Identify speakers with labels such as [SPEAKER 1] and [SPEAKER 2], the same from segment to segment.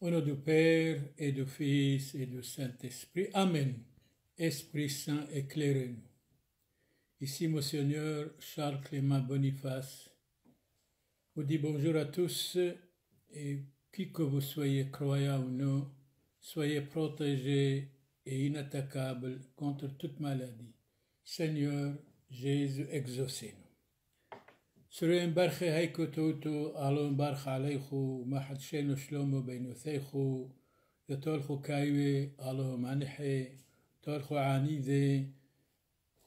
[SPEAKER 1] Au nom du Père et du Fils et du Saint-Esprit. Amen. Esprit Saint, éclairez-nous. Ici, mon Seigneur, Charles Clément Boniface vous dit bonjour à tous et qui que vous soyez, croyant ou non, soyez protégés et inattaquables contre toute maladie. Seigneur Jésus, exaucez-nous. سرين برخي هيكو توتو ألون برخ عليخو ما حد شينو شلومو بينو ثيخو يطولخو كايوي ألون مانحي طولخو عانيذي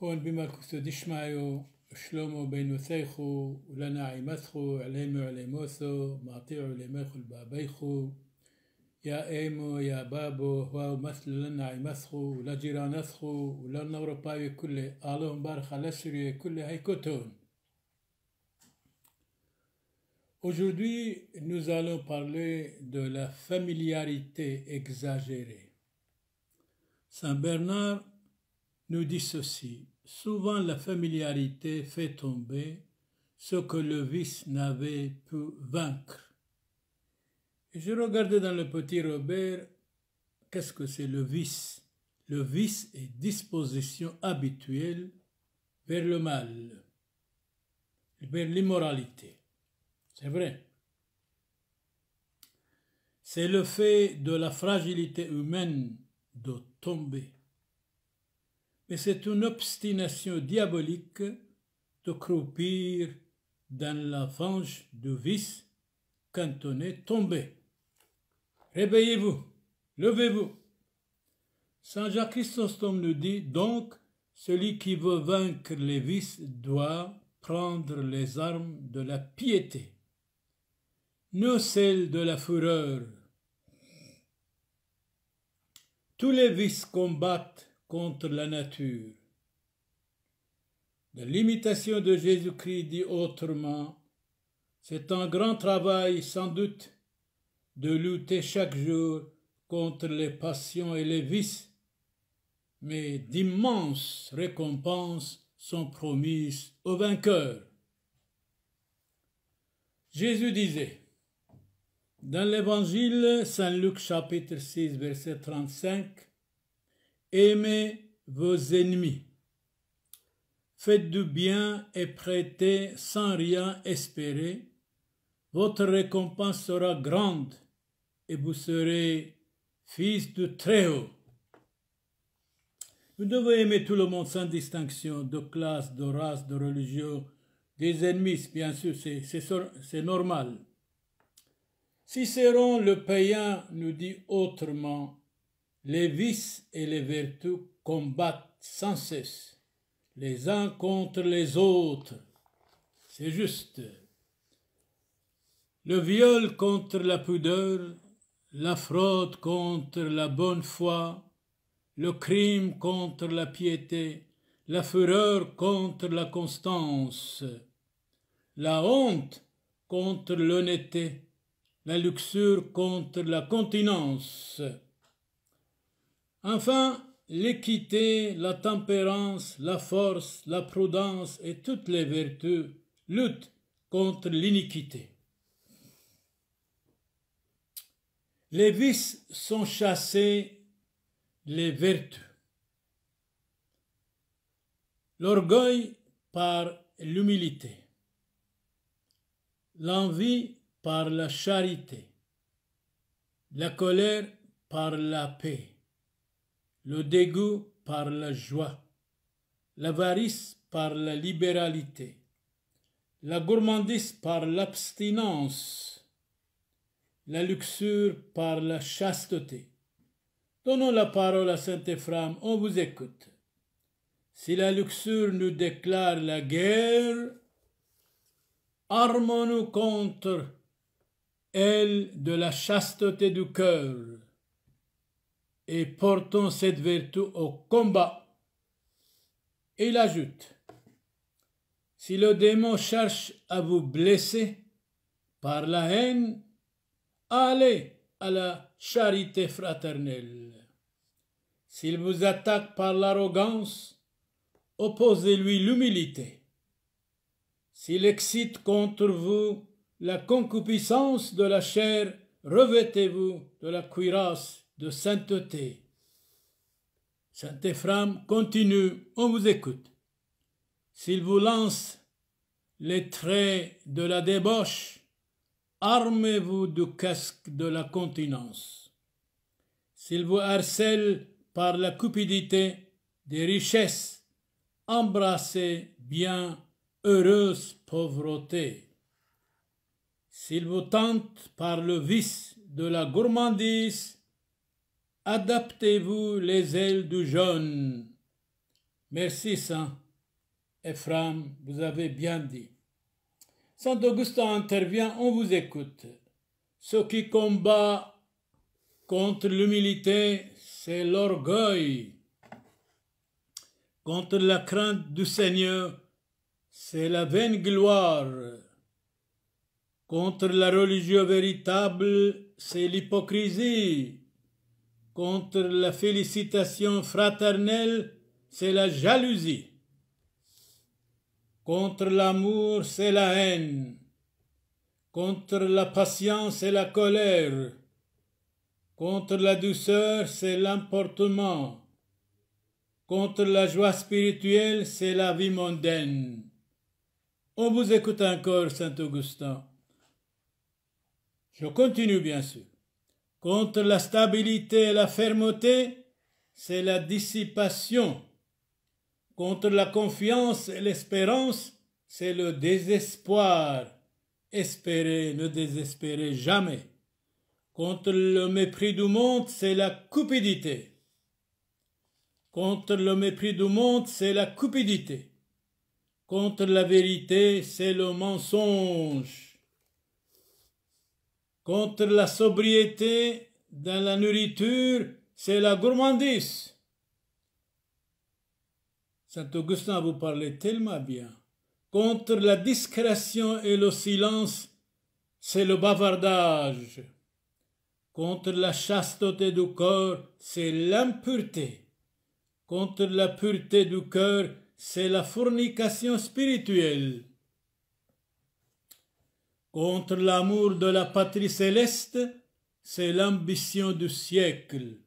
[SPEAKER 1] هون بما كثو دشمايو شلومو بينو ثيخو ولنا عيمثخو عليمو عليموثو ماطيعو ليميخو البابيخو يا ايمو يا بابو هو مثل لنا عيمثخو ولا جيرانثخو ولا نوروبايو بايو كله ألون برخ على سوريا كله هيكو تون Aujourd'hui, nous allons parler de la familiarité exagérée. Saint Bernard nous dit ceci. Souvent la familiarité fait tomber ce que le vice n'avait pu vaincre. Et je regardais dans le petit Robert, qu'est-ce que c'est le vice Le vice est disposition habituelle vers le mal, vers l'immoralité. C'est vrai. C'est le fait de la fragilité humaine de tomber. Mais c'est une obstination diabolique de croupir dans la fange du vice quand on est tombé. Réveillez-vous, levez-vous. Saint Jacques Chrysostome nous dit donc celui qui veut vaincre les vices doit prendre les armes de la piété nous celle de la fureur. Tous les vices combattent contre la nature. La l'imitation de Jésus-Christ dit autrement, c'est un grand travail sans doute de lutter chaque jour contre les passions et les vices, mais d'immenses récompenses sont promises aux vainqueurs. Jésus disait, dans l'évangile Saint-Luc chapitre 6 verset 35, Aimez vos ennemis, faites du bien et prêtez sans rien espérer, votre récompense sera grande et vous serez fils de Très-Haut. Vous devez aimer tout le monde sans distinction de classe, de race, de religion, des ennemis, bien sûr, c'est normal. Cicéron le païen nous dit autrement les vices et les vertus combattent sans cesse, les uns contre les autres. C'est juste. Le viol contre la pudeur, la fraude contre la bonne foi, le crime contre la piété, la fureur contre la constance, la honte contre l'honnêteté, la luxure contre la continence. Enfin, l'équité, la tempérance, la force, la prudence et toutes les vertus luttent contre l'iniquité. Les vices sont chassés, les vertus. L'orgueil par l'humilité. L'envie par la charité, la colère par la paix, le dégoût par la joie, l'avarice par la libéralité, la gourmandise par l'abstinence, la luxure par la chasteté. Donnons la parole à Saint Ephraim, on vous écoute. Si la luxure nous déclare la guerre, armons-nous contre elle de la chasteté du cœur, et portons cette vertu au combat. Il ajoute, si le démon cherche à vous blesser par la haine, allez à la charité fraternelle. S'il vous attaque par l'arrogance, opposez-lui l'humilité. S'il excite contre vous la concupiscence de la chair, revêtez-vous de la cuirasse de sainteté. Saint Ephraim continue, on vous écoute. S'il vous lance les traits de la débauche, armez-vous du casque de la continence. S'il vous harcèle par la cupidité des richesses, embrassez bien heureuse pauvreté. S'il vous tente par le vice de la gourmandise, adaptez-vous les ailes du jeûne. Merci Saint Ephraim, vous avez bien dit. Saint Augustin intervient, on vous écoute. Ce qui combat contre l'humilité, c'est l'orgueil. Contre la crainte du Seigneur, c'est la vaine gloire. Contre la religion véritable, c'est l'hypocrisie. Contre la félicitation fraternelle, c'est la jalousie. Contre l'amour, c'est la haine. Contre la patience, c'est la colère. Contre la douceur, c'est l'emportement. Contre la joie spirituelle, c'est la vie mondaine. On vous écoute encore, Saint Augustin. Je continue bien sûr. Contre la stabilité et la fermeté, c'est la dissipation. Contre la confiance et l'espérance, c'est le désespoir. Espérez, ne désespérez jamais. Contre le mépris du monde, c'est la cupidité. Contre le mépris du monde, c'est la cupidité. Contre la vérité, c'est le mensonge contre la sobriété dans la nourriture, c'est la gourmandise. Saint Augustin vous parlait tellement bien. Contre la discrétion et le silence, c'est le bavardage. Contre la chasteté du corps, c'est l'impureté. Contre la pureté du cœur, c'est la fornication spirituelle. Contre l'amour de la patrie céleste, c'est l'ambition du siècle.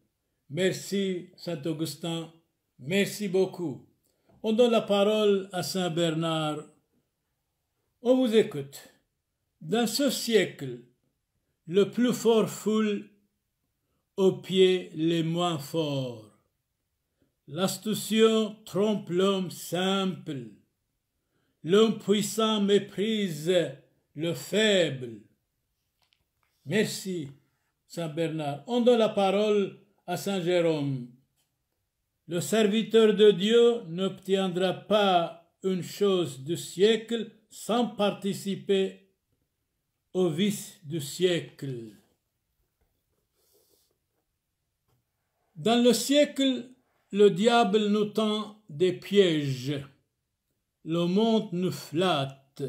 [SPEAKER 1] Merci, Saint Augustin. Merci beaucoup. On donne la parole à Saint Bernard. On vous écoute. Dans ce siècle, le plus fort foule aux pieds les moins forts. L'astution trompe l'homme simple. L'homme puissant méprise le faible. Merci, Saint Bernard. On donne la parole à Saint Jérôme. Le serviteur de Dieu n'obtiendra pas une chose du siècle sans participer au vice du siècle. Dans le siècle, le diable nous tend des pièges, le monde nous flatte.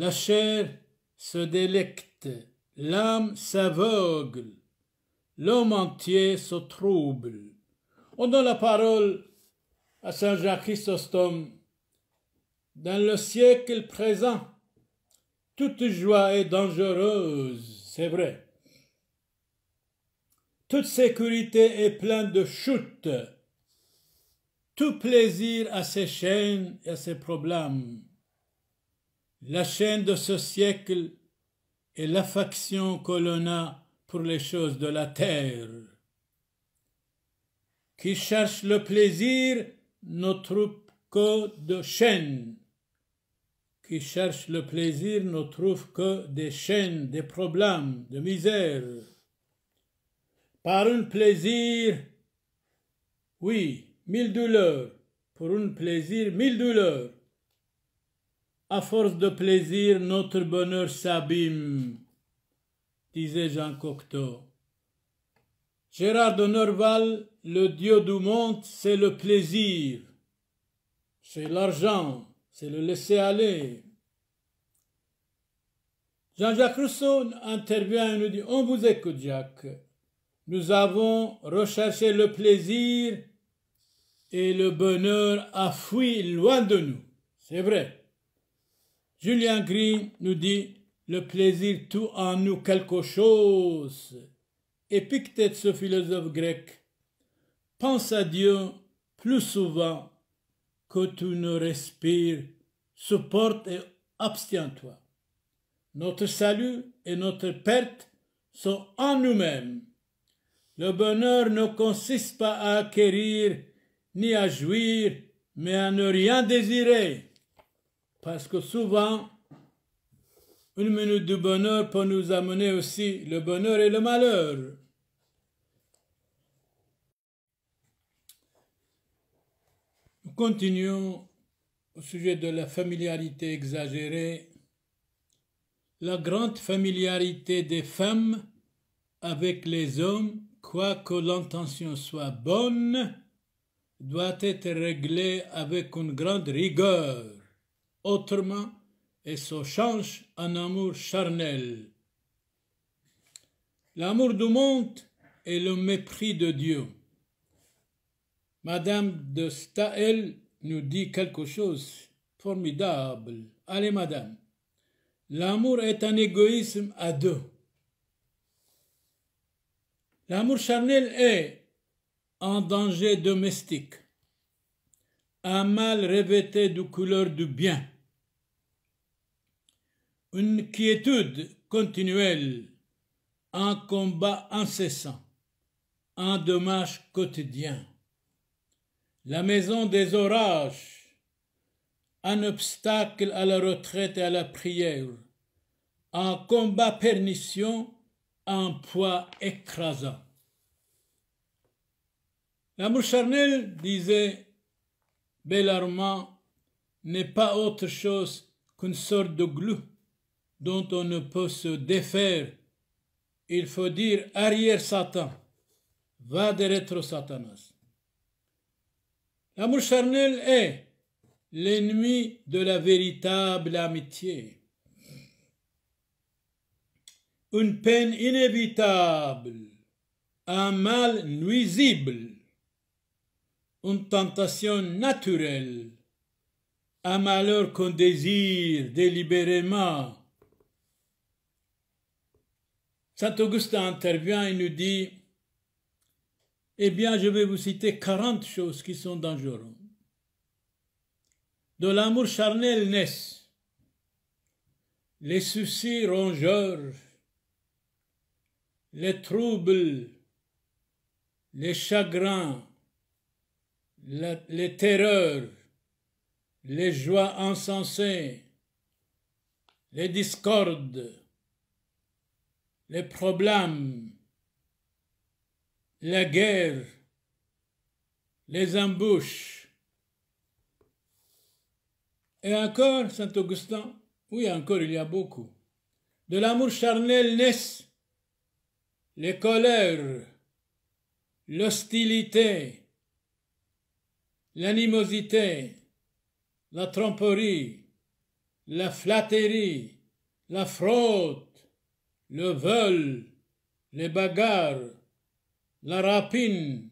[SPEAKER 1] La chair se délecte, l'âme s'aveugle, l'homme entier se trouble. On donne la parole à Saint Jacques Christostome. Dans le siècle présent, toute joie est dangereuse, c'est vrai. Toute sécurité est pleine de chutes. Tout plaisir a ses chaînes et à ses problèmes. La chaîne de ce siècle est l'affection que l'on a pour les choses de la terre. Qui cherche le plaisir ne trouve que de chaînes. Qui cherche le plaisir ne trouve que des chaînes, des problèmes, de misères. Par un plaisir, oui, mille douleurs. Pour un plaisir, mille douleurs. À force de plaisir, notre bonheur s'abîme, disait Jean Cocteau. Gérard de Norval, le dieu du monde, c'est le plaisir, c'est l'argent, c'est le laisser-aller. Jean-Jacques Rousseau intervient et nous dit On vous écoute, Jacques. Nous avons recherché le plaisir et le bonheur a fui loin de nous. C'est vrai. Julien Green nous dit Le plaisir tout en nous quelque chose. Épictète, ce philosophe grec, pense à Dieu plus souvent que tu ne respires, supporte et abstiens-toi. Notre salut et notre perte sont en nous-mêmes. Le bonheur ne consiste pas à acquérir ni à jouir, mais à ne rien désirer. Parce que souvent, une minute de bonheur peut nous amener aussi le bonheur et le malheur. Nous continuons au sujet de la familiarité exagérée. La grande familiarité des femmes avec les hommes, quoique l'intention soit bonne, doit être réglée avec une grande rigueur autrement et se change en amour charnel. L'amour du monde est le mépris de Dieu. Madame de Staël nous dit quelque chose formidable. Allez, madame, l'amour est un égoïsme à deux. L'amour charnel est un danger domestique, un mal revêté de couleur du bien une quiétude continuelle, un combat incessant, un dommage quotidien. La maison des orages, un obstacle à la retraite et à la prière, un combat pernicieux, un poids écrasant. L'amour charnel, disait Bellarmant, n'est pas autre chose qu'une sorte de glue dont on ne peut se défaire. Il faut dire arrière Satan, va de retro Satanas. L'amour charnel est l'ennemi de la véritable amitié. Une peine inévitable, un mal nuisible, une tentation naturelle, un malheur qu'on désire délibérément, Saint Augustin intervient et nous dit Eh bien, je vais vous citer 40 choses qui sont dangereuses. De l'amour charnel naissent les soucis rongeurs, les troubles, les chagrins, les terreurs, les joies insensées, les discordes, les problèmes, la guerre, les embûches. Et encore, Saint Augustin, oui, encore il y a beaucoup. De l'amour charnel naissent les colères, l'hostilité, l'animosité, la tromperie, la flatterie, la fraude, le vol, les bagarres, la rapine,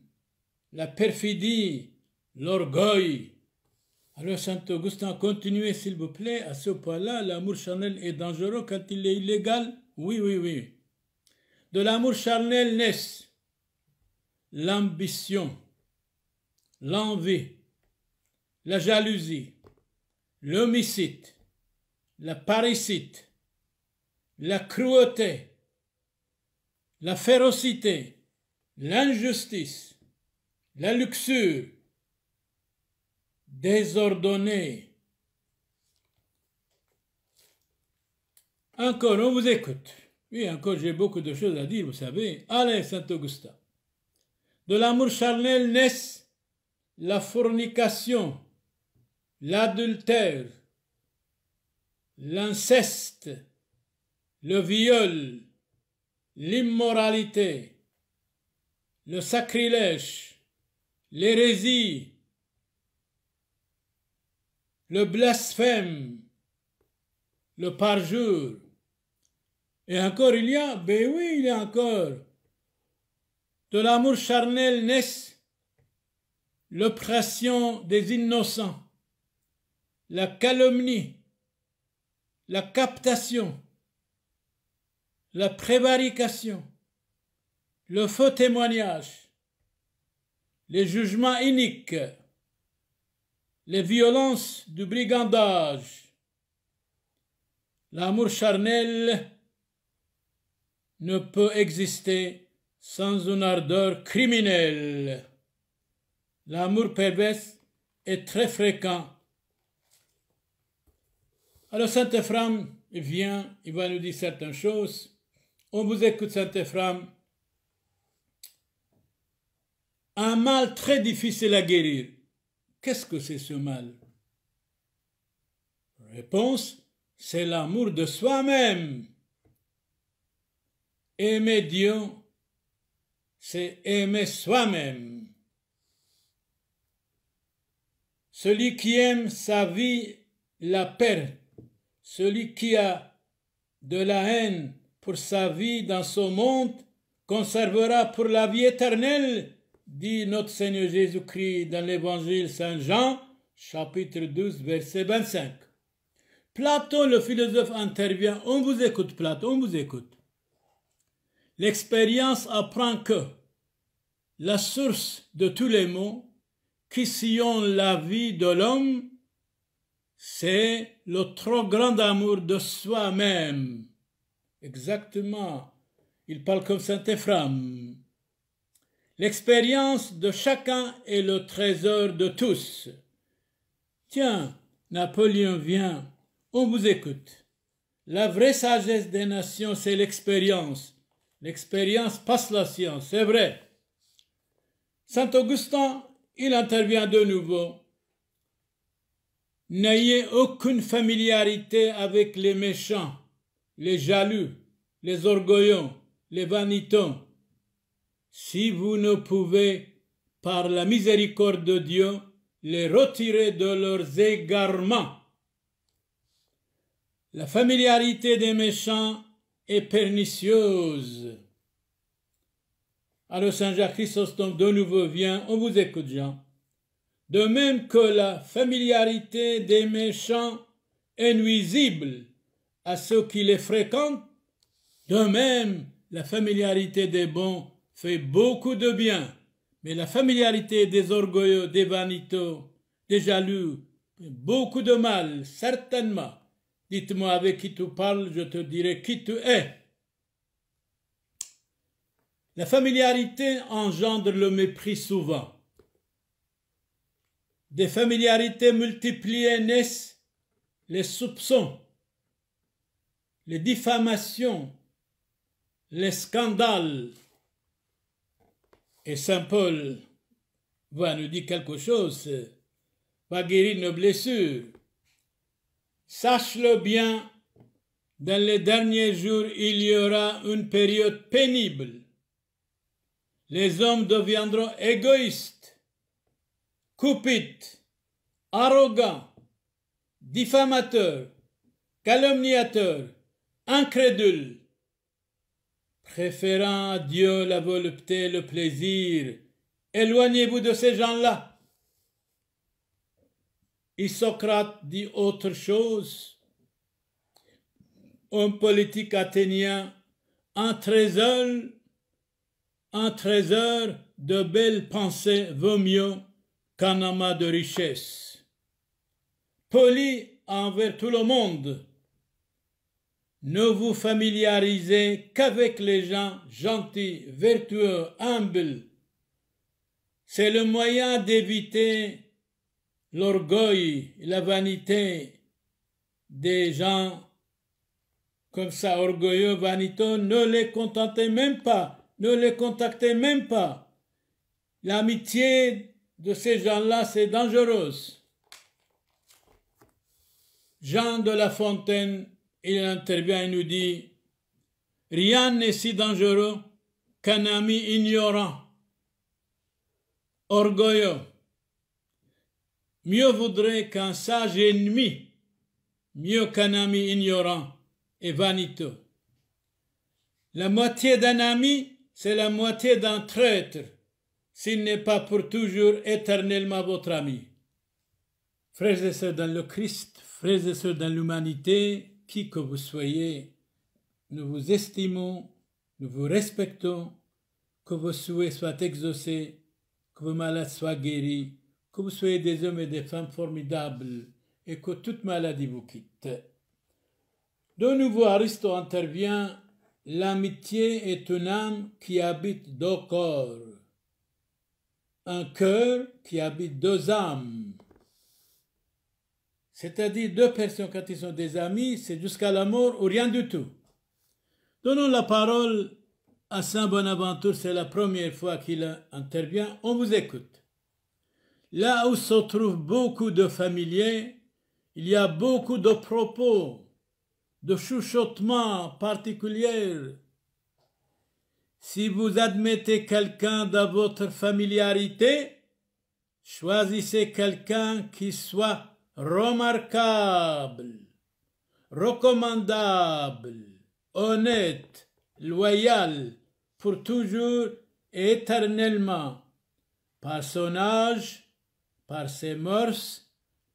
[SPEAKER 1] la perfidie, l'orgueil. Alors Saint Augustin, continuez s'il vous plaît, à ce point-là, l'amour charnel est dangereux quand il est illégal Oui, oui, oui. De l'amour charnel naissent l'ambition, l'envie, la jalousie, l'homicide, la parricide, la cruauté, la férocité, l'injustice, la luxure, désordonnée. Encore, on vous écoute. Oui, encore, j'ai beaucoup de choses à dire, vous savez. Allez, Saint-Augustin. De l'amour charnel naissent la fornication, l'adultère, l'inceste, le viol, l'immoralité, le sacrilège, l'hérésie, le blasphème, le parjure. Et encore il y a, ben oui, il y a encore, de l'amour charnel naissent l'oppression des innocents, la calomnie, la captation, la prévarication, le faux témoignage, les jugements iniques, les violences du brigandage, l'amour charnel ne peut exister sans une ardeur criminelle. L'amour pervers est très fréquent. Alors Saint Ephraim vient, il va nous dire certaines choses. On vous écoute, Saint-Ephraim. Un mal très difficile à guérir. Qu'est-ce que c'est ce mal Réponse, c'est l'amour de soi-même. Aimer Dieu, c'est aimer soi-même. Celui qui aime sa vie la perd. Celui qui a de la haine pour sa vie dans ce monde conservera pour la vie éternelle, dit notre Seigneur Jésus-Christ dans l'Évangile Saint Jean, chapitre 12, verset 25. Platon, le philosophe, intervient. On vous écoute, Platon, on vous écoute. L'expérience apprend que la source de tous les maux qui sillonnent la vie de l'homme, c'est le trop grand amour de soi-même Exactement. Il parle comme saint Ephraim. L'expérience de chacun est le trésor de tous. Tiens, Napoléon vient, on vous écoute. La vraie sagesse des nations, c'est l'expérience. L'expérience passe la science, c'est vrai. Saint Augustin, il intervient de nouveau. N'ayez aucune familiarité avec les méchants les jaloux, les orgueillons, les vanitons. Si vous ne pouvez, par la miséricorde de Dieu, les retirer de leurs égarements. La familiarité des méchants est pernicieuse. Alors Saint Jacques Chrysostome de nouveau vient, on vous écoute Jean. De même que la familiarité des méchants est nuisible, à ceux qui les fréquentent. De même, la familiarité des bons fait beaucoup de bien, mais la familiarité des orgueilleux, des vaniteux, des jaloux, fait beaucoup de mal, certainement. Dites-moi avec qui tu parles, je te dirai qui tu es. La familiarité engendre le mépris souvent. Des familiarités multipliées naissent les soupçons les diffamations, les scandales. Et Saint Paul va nous dire quelque chose, va guérir nos blessures. Sache-le bien, dans les derniers jours, il y aura une période pénible. Les hommes deviendront égoïstes, coupites, arrogants, diffamateurs, calomniateurs, incrédule, préférant Dieu la volupté, le plaisir, éloignez-vous de ces gens-là. Isocrate dit autre chose. Un politique athénien, un trésor, un trésor de belles pensées vaut mieux qu'un amas de richesses. Poli envers tout le monde, ne vous familiarisez qu'avec les gens gentils, vertueux, humbles. C'est le moyen d'éviter l'orgueil, la vanité des gens comme ça, orgueilleux, vaniteux. Ne les contentez même pas, ne les contactez même pas. L'amitié de ces gens-là, c'est dangereuse. Jean de La Fontaine il intervient et nous dit Rien n'est si dangereux qu'un ami ignorant, orgueilleux. Mieux vaudrait qu'un sage ennemi, mieux qu'un ami ignorant et vaniteux. La moitié d'un ami, c'est la moitié d'un traître, s'il n'est pas pour toujours éternellement votre ami. Frères et dans le Christ, frères et dans l'humanité, qui que vous soyez, nous vous estimons, nous vous respectons, que vos souhaits soient exaucés, que vos malades soient guéris, que vous soyez des hommes et des femmes formidables, et que toute maladie vous quitte. De nouveau, Aristo intervient, l'amitié est une âme qui habite deux corps, un cœur qui habite deux âmes c'est-à-dire deux personnes quand ils sont des amis, c'est jusqu'à la mort ou rien du tout. Donnons la parole à Saint Bonaventure, c'est la première fois qu'il intervient, on vous écoute. Là où se trouvent beaucoup de familiers, il y a beaucoup de propos, de chuchotements particuliers. Si vous admettez quelqu'un dans votre familiarité, choisissez quelqu'un qui soit remarquable, recommandable, honnête, loyal, pour toujours et éternellement, par son âge, par ses mœurs,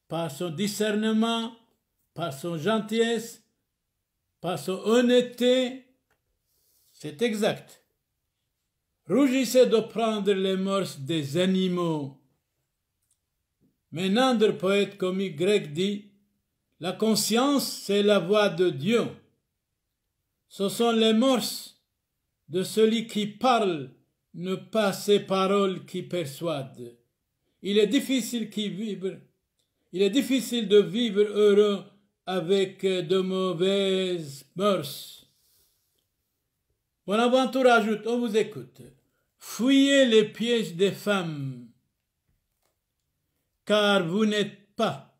[SPEAKER 1] par son discernement, par son gentillesse, par son honnêteté, c'est exact. Rougissez de prendre les mœurs des animaux mais autre poète comique grec, dit La conscience, c'est la voix de Dieu. Ce sont les morses de celui qui parle, ne pas ses paroles qui persuadent. Il est difficile qui vibre. Il est difficile de vivre heureux avec de mauvaises mœurs. tout ajoute, on vous écoute. Fuyez les pièges des femmes car vous n'êtes pas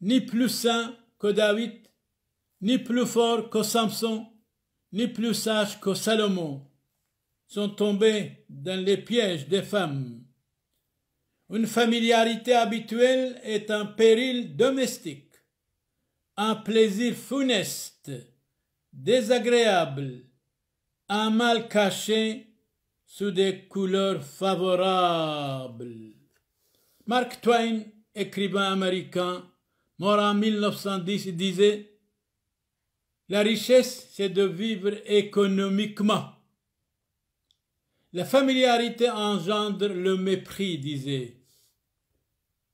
[SPEAKER 1] ni plus saint que David, ni plus fort que Samson, ni plus sage que Salomon, sont tombés dans les pièges des femmes. Une familiarité habituelle est un péril domestique, un plaisir funeste, désagréable, un mal caché sous des couleurs favorables. Mark Twain, écrivain américain, mort en 1910, disait La richesse, c'est de vivre économiquement. La familiarité engendre le mépris, disait.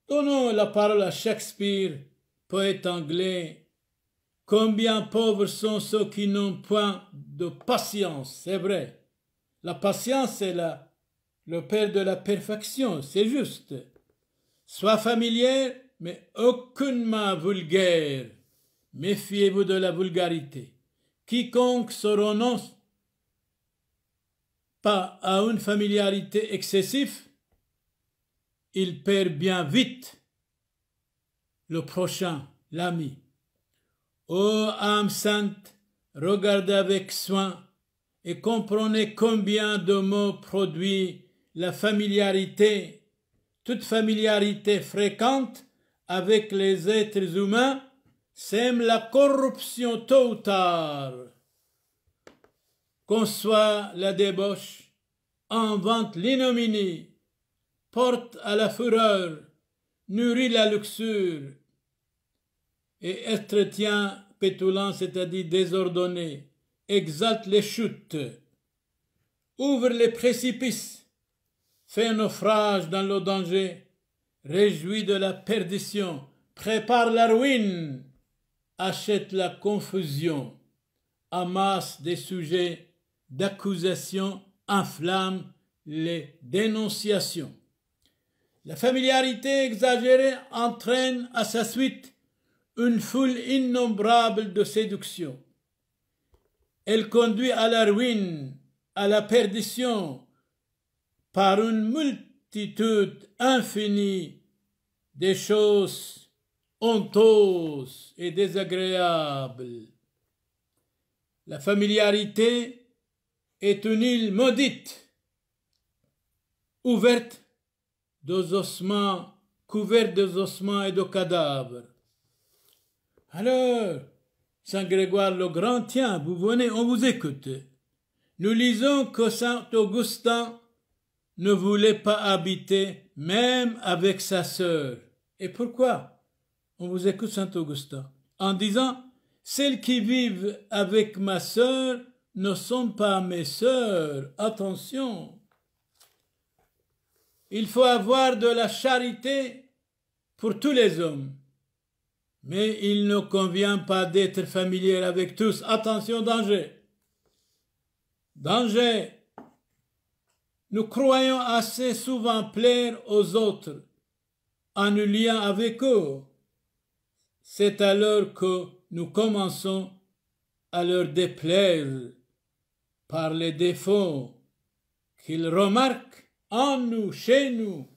[SPEAKER 1] Donnons la parole à Shakespeare, poète anglais. Combien pauvres sont ceux qui n'ont point de patience, c'est vrai. La patience est la, le père de la perfection, c'est juste. Soit familière, mais aucunement vulgaire. Méfiez-vous de la vulgarité. Quiconque se renonce pas à une familiarité excessive, il perd bien vite le prochain, l'ami. Ô âme sainte, regardez avec soin et comprenez combien de mots produit la familiarité toute familiarité fréquente avec les êtres humains sème la corruption tôt ou tard. Conçoit la débauche, invente l'inominie, porte à la fureur, nourrit la luxure et entretient pétulant, c'est-à-dire désordonné, exalte les chutes, ouvre les précipices, un naufrage dans le danger, réjouit de la perdition, prépare la ruine, achète la confusion, amasse des sujets d'accusation, inflamme les dénonciations. La familiarité exagérée entraîne à sa suite une foule innombrable de séductions. Elle conduit à la ruine, à la perdition, par une multitude infinie des choses honteuses et désagréables. La familiarité est une île maudite, ouverte de ossements, couverte de ossements et de cadavres. Alors, Saint Grégoire le Grand, tiens, vous venez, on vous écoute. Nous lisons que Saint Augustin ne voulait pas habiter même avec sa sœur. Et pourquoi On vous écoute Saint Augustin en disant Celles qui vivent avec ma sœur ne sont pas mes sœurs. Attention Il faut avoir de la charité pour tous les hommes. Mais il ne convient pas d'être familier avec tous. Attention, danger Danger nous croyons assez souvent plaire aux autres en nous liant avec eux. C'est alors que nous commençons à leur déplaire par les défauts qu'ils remarquent en nous, chez nous.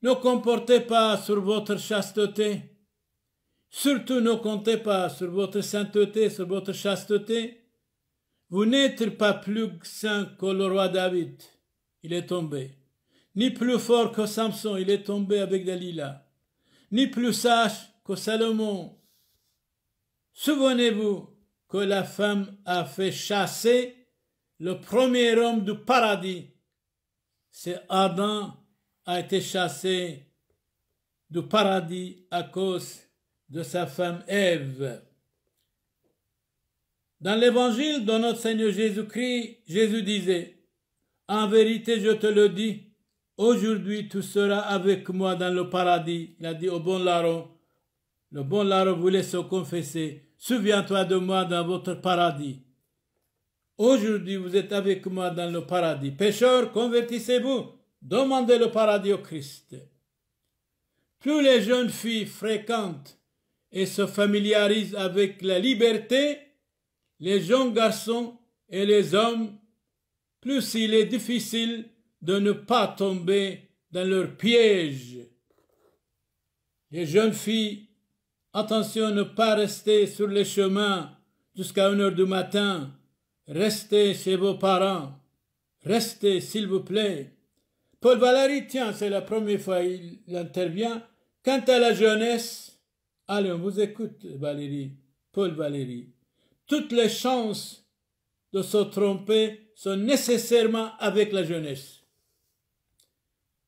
[SPEAKER 1] Ne comportez pas sur votre chasteté, surtout ne comptez pas sur votre sainteté, sur votre chasteté, vous n'êtes pas plus saint que le roi David, il est tombé, ni plus fort que Samson, il est tombé avec Dalila, ni plus sage que Salomon. Souvenez-vous que la femme a fait chasser le premier homme du paradis. C'est Adam a été chassé du paradis à cause de sa femme Ève. Dans l'évangile de notre Seigneur Jésus-Christ, Jésus disait, En vérité, je te le dis, aujourd'hui tu seras avec moi dans le paradis. Il a dit au bon larron, le bon larron voulait se confesser, souviens-toi de moi dans votre paradis. Aujourd'hui vous êtes avec moi dans le paradis. Pêcheurs, convertissez-vous, demandez le paradis au Christ. Plus les jeunes filles fréquentent et se familiarisent avec la liberté, les jeunes garçons et les hommes, plus il est difficile de ne pas tomber dans leur piège. Les jeunes filles, attention ne pas rester sur les chemins jusqu'à une heure du matin. Restez chez vos parents. Restez, s'il vous plaît. Paul Valéry, tiens, c'est la première fois qu'il intervient. Quant à la jeunesse, allez, on vous écoute, Valéry. Paul Valéry toutes les chances de se tromper sont nécessairement avec la jeunesse.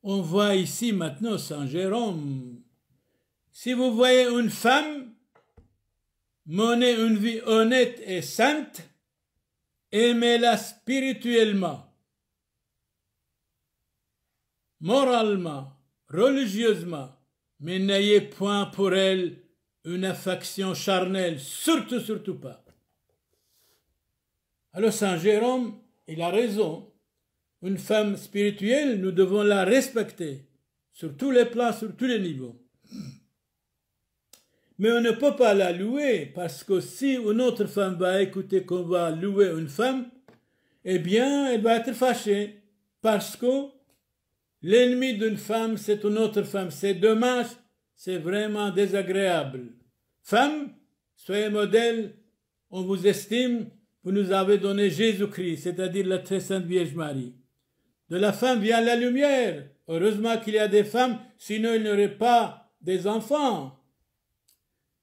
[SPEAKER 1] On voit ici maintenant Saint Jérôme. Si vous voyez une femme mener une vie honnête et sainte, aimez-la spirituellement, moralement, religieusement, mais n'ayez point pour elle une affection charnelle, surtout, surtout pas. Alors Saint Jérôme, il a raison. Une femme spirituelle, nous devons la respecter sur tous les plans, sur tous les niveaux. Mais on ne peut pas la louer parce que si une autre femme va écouter qu'on va louer une femme, eh bien, elle va être fâchée parce que l'ennemi d'une femme, c'est une autre femme. C'est dommage, c'est vraiment désagréable. Femme, soyez modèle, on vous estime, vous nous avez donné Jésus-Christ, c'est-à-dire la très sainte Vierge Marie. De la femme vient la lumière. Heureusement qu'il y a des femmes, sinon il n'y aurait pas des enfants.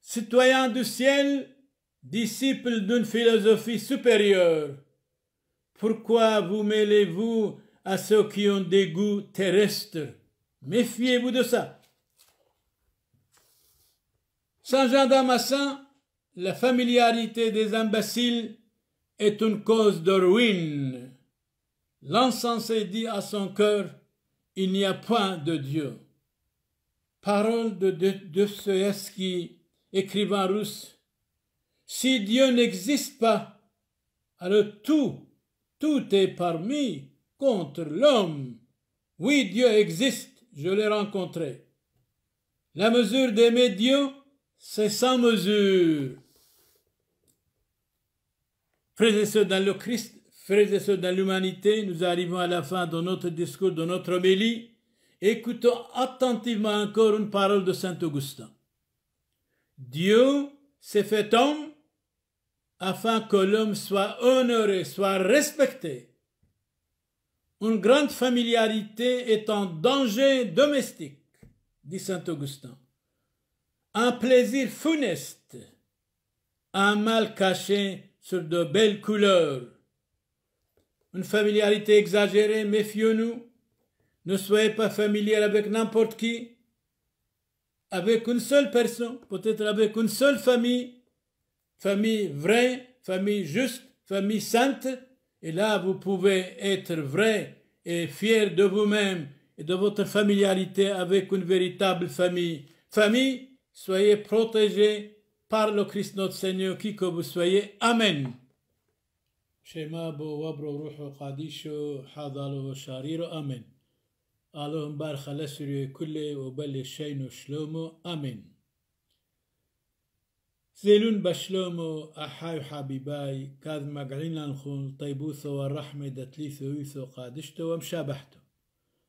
[SPEAKER 1] Citoyens du ciel, disciples d'une philosophie supérieure, pourquoi vous mêlez-vous à ceux qui ont des goûts terrestres Méfiez-vous de ça. Saint Jean d'Amassin, la familiarité des imbéciles est une cause de ruine. L'encensé dit à son cœur, il n'y a point de Dieu. Parole de Dostoevsky, écrivain russe. Si Dieu n'existe pas, alors tout, tout est parmi contre l'homme. Oui, Dieu existe, je l'ai rencontré. La mesure des Dieu, c'est sans mesure. Frères et sœurs dans le Christ, frères et sœurs dans l'humanité, nous arrivons à la fin de notre discours, de notre homélie. Écoutons attentivement encore une parole de Saint Augustin. Dieu s'est fait homme afin que l'homme soit honoré, soit respecté. Une grande familiarité est en danger domestique, dit Saint Augustin. Un plaisir funeste, un mal caché sur de belles couleurs. Une familiarité exagérée, méfiez nous Ne soyez pas familier avec n'importe qui, avec une seule personne, peut-être avec une seule famille, famille vraie, famille juste, famille sainte. Et là, vous pouvez être vrai et fier de vous-même et de votre familiarité avec une véritable famille. Famille, soyez protégés par le Christ notre Seigneur, qui que vous soyez. Amen. شما بو وبرو روح قاديش حضالو شارير آمين اللهم بارخ لسري كل وبل شين شلومو آمين زيلون بشلومو أحاي حبيباي كاد مقعين لنخون طيبوثو والرحمة دتليثو يثو قادشتو ومشابحتو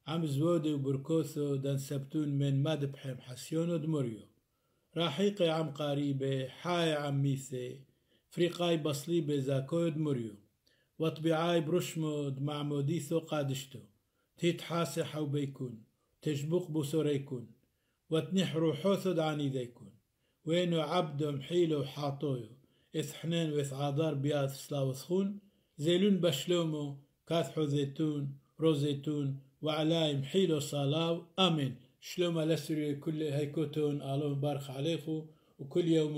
[SPEAKER 1] عم زودي وبركوثو دان سبتون من ماد بحيم حسيونو دموريو راحيق عم قاريبة حاي عم ميثة فريقاي بصليبة زاكود مريو وطبيعاي برشمود مع موديثو قادشتو تيت حاسي حو بيكون تشبوق بسوريكون روحو ثد عني يديكون وينو عبدو محيلو حاطويو إث حنين وإث عذار بياض سلاو سخون زيلون بشلومو كاثحو زيتون روزيتون وعلاي محيلو صلاو آمين شلوما لسري كل هيكوتون الو مبارك عليكو وكل يوم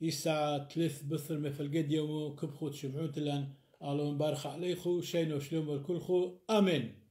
[SPEAKER 1] يسعى ثلاث بثر مفلقد يومو كبخو كبخوت تلان الو مبارك عليكو شينو شلوما الكل خو امين